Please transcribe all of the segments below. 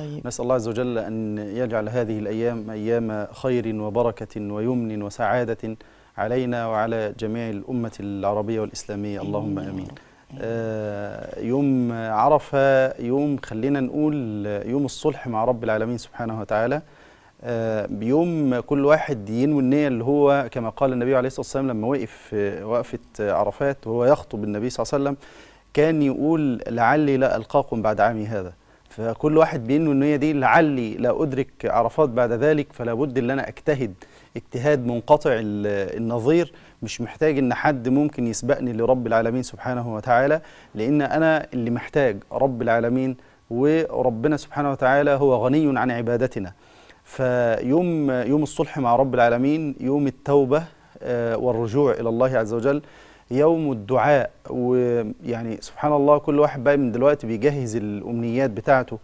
طيب. نسأل الله عز وجل أن يجعل هذه الأيام أيام خير وبركة ويمن وسعادة علينا وعلى جميع الأمة العربية والإسلامية اللهم آمين آه يوم عرفة يوم خلينا نقول يوم الصلح مع رب العالمين سبحانه وتعالى آه بيوم كل واحد ينوي النية اللي هو كما قال النبي عليه الصلاة والسلام لما وقف وقفة عرفات وهو يخطب النبي صلى الله عليه وسلم كان يقول لعلي لا ألقاكم بعد عامي هذا فكل واحد بينه النية دي لعلي لا أدرك عرفات بعد ذلك فلا بد إن أنا أجتهد اجتهاد منقطع النظير مش محتاج إن حد ممكن يسبقني لرب العالمين سبحانه وتعالى لأن أنا اللي محتاج رب العالمين وربنا سبحانه وتعالى هو غني عن عبادتنا فيوم يوم الصلح مع رب العالمين يوم التوبة آه، والرجوع إلى الله عز وجل يوم الدعاء ويعني سبحان الله كل واحد بقى من دلوقتي بيجهز الامنيات بتاعته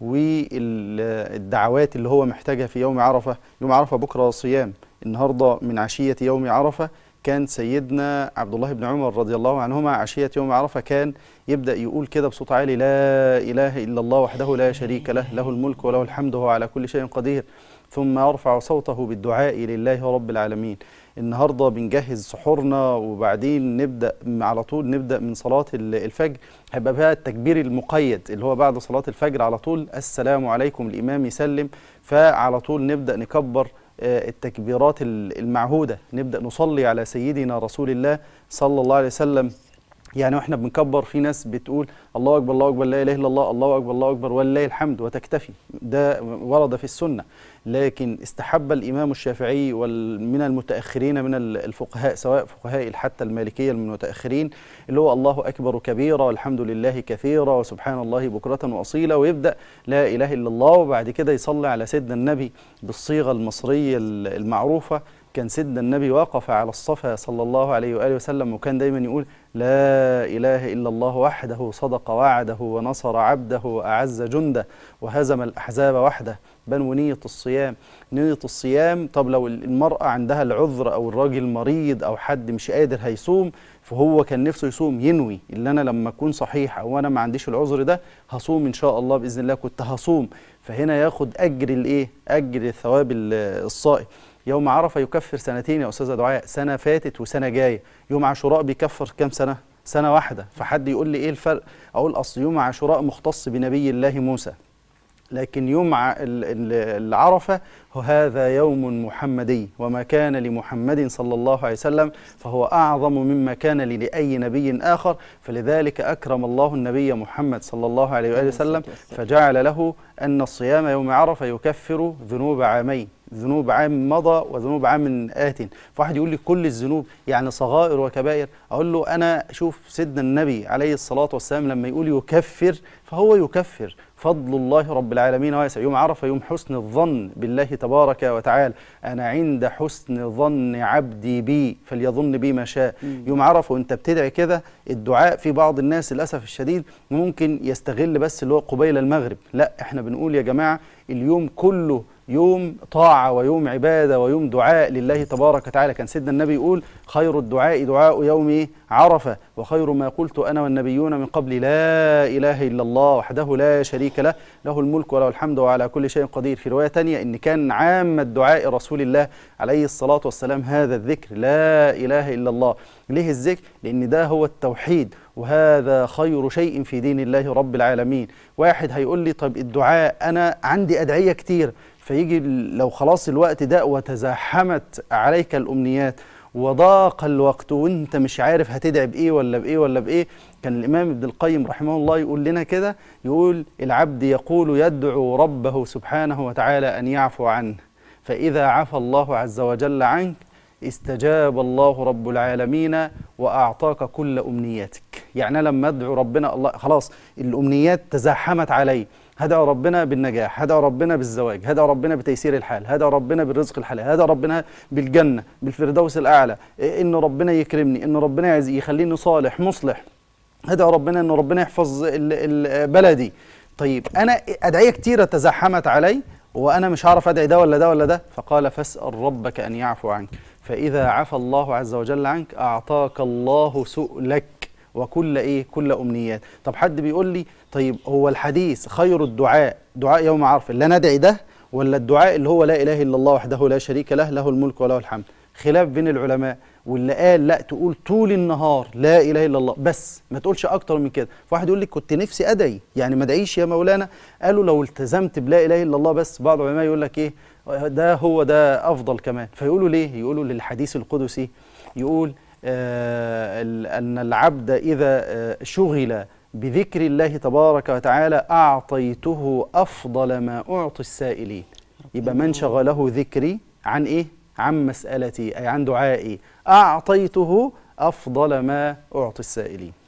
والدعوات اللي هو محتاجها في يوم عرفه يوم عرفه بكره صيام النهارده من عشيه يوم عرفه كان سيدنا عبد الله بن عمر رضي الله عنهما عشية يوم عرفة كان يبدأ يقول كده بصوت عالي لا إله إلا الله وحده لا شريك له له الملك وله الحمد وهو على كل شيء قدير ثم يرفع صوته بالدعاء لله رب العالمين النهاردة بنجهز سحورنا وبعدين نبدأ على طول نبدأ من صلاة الفجر هيبقى بقى التكبير المقيد اللي هو بعد صلاة الفجر على طول السلام عليكم الإمام يسلم فعلى طول نبدأ نكبر التكبيرات المعهودة نبدأ نصلي على سيدنا رسول الله صلى الله عليه وسلم يعني واحنا بنكبر في ناس بتقول الله اكبر الله اكبر لا اله الا الله الله اكبر الله اكبر ولله الحمد وتكتفي ده ورد في السنه لكن استحب الامام الشافعي ومن المتاخرين من الفقهاء سواء فقهاء حتى المالكيه المتاخرين اللي هو الله اكبر كبيرا والحمد لله كثيرا وسبحان الله بكره واصيلا ويبدا لا اله الا الله وبعد كده يصلي على سيدنا النبي بالصيغه المصريه المعروفه كان سيدنا النبي واقف على الصفا صلى الله عليه وآله وسلم وكان دايما يقول لا إله إلا الله وحده صدق وعده ونصر عبده وأعز جنده وهزم الأحزاب وحده بنو نيه الصيام نية الصيام طب لو المرأة عندها العذر أو الراجل مريض أو حد مش قادر هيصوم فهو كان نفسه يصوم ينوي اللي أنا لما أكون صحيح أو أنا ما عنديش العذر ده هصوم إن شاء الله بإذن الله كنت هصوم فهنا ياخد أجر الإيه أجر ثواب الصائم يوم عرفه يكفر سنتين يا استاذه دعاء سنه فاتت وسنه جايه يوم عاشوراء بيكفر كام سنه سنه واحده فحد يقول لي ايه الفرق اقول اصل يوم عاشوراء مختص بنبي الله موسى لكن يوم العرفة هذا يوم محمدي وما كان لمحمد صلى الله عليه وسلم فهو أعظم مما كان لأي نبي آخر فلذلك أكرم الله النبي محمد صلى الله عليه وآله وسلم فجعل له أن الصيام يوم عرفة يكفر ذنوب عامين ذنوب عام مضى وذنوب عام آت فواحد يقول لي كل الذنوب يعني صغائر وكبائر أقول له أنا شوف سيدنا النبي عليه الصلاة والسلام لما يقول يكفر فهو يكفر فضل الله رب العالمين واسع يوم عرفة يوم حسن الظن بالله تبارك وتعالى أنا عند حسن ظن عبدي بي فليظن بي ما شاء يوم عرفة وانت بتدعي كده الدعاء في بعض الناس للأسف الشديد ممكن يستغل بس اللي هو قبيل المغرب لا احنا بنقول يا جماعة اليوم كله يوم طاعة ويوم عبادة ويوم دعاء لله تبارك وتعالى كان سيدنا النبي يقول خير الدعاء دعاء يوم عرفة وخير ما قلت أنا والنبيون من قبل لا إله إلا الله وحده لا شريك له له الملك وله الحمد وعلى كل شيء قدير في رواية تانية إن كان عامة دعاء رسول الله عليه الصلاة والسلام هذا الذكر لا إله إلا الله ليه الذكر؟ لأن ده هو التوحيد وهذا خير شيء في دين الله رب العالمين واحد هيقول لي طب الدعاء أنا عندي أدعية كتير فيجي لو خلاص الوقت ده وتزاحمت عليك الأمنيات وضاق الوقت وانت مش عارف هتدعي بايه ولا بايه ولا بايه كان الامام ابن القيم رحمه الله يقول لنا كده يقول العبد يقول يدعو ربه سبحانه وتعالى ان يعفو عنه فاذا عفى الله عز وجل عنك استجاب الله رب العالمين واعطاك كل امنياتك يعني لما ادعو ربنا الله خلاص الامنيات تزاحمت علي هدى ربنا بالنجاح هدى ربنا بالزواج هدى ربنا بتيسير الحال هدى ربنا بالرزق الحلال هدى ربنا بالجنة بالفردوس الأعلى إن ربنا يكرمني إن ربنا يخليني صالح مصلح هدى ربنا إن ربنا يحفظ بلدي طيب أنا أدعية كتيرة تزاحمت علي وأنا مش هعرف أدعي ده ولا ده ولا ده فقال فاسأل ربك أن يعفو عنك فإذا عفى الله عز وجل عنك أعطاك الله سؤلك وكل إيه كل أمنيات طب حد بيقول لي طيب هو الحديث خير الدعاء دعاء يوم عرفة انا ندعي ده ولا الدعاء اللي هو لا إله إلا الله وحده لا شريك له له الملك وله الحمد خلاف بين العلماء واللي قال لا تقول طول النهار لا اله الا الله بس ما تقولش اكتر من كده فواحد يقول لك كنت نفسي ادعي يعني ما ادعيش يا مولانا قالوا لو التزمت بلا اله الا الله بس بعض العلماء يقول لك ايه ده هو ده افضل كمان فيقولوا ليه يقولوا للحديث القدسي يقول آه، أن العبد إذا آه، شغل بذكر الله تبارك وتعالى أعطيته أفضل ما أعطي السائلين يبقى من شغله ذكري عن إيه؟ عن مسألتي أي عن دعائي أعطيته أفضل ما أعطي السائلين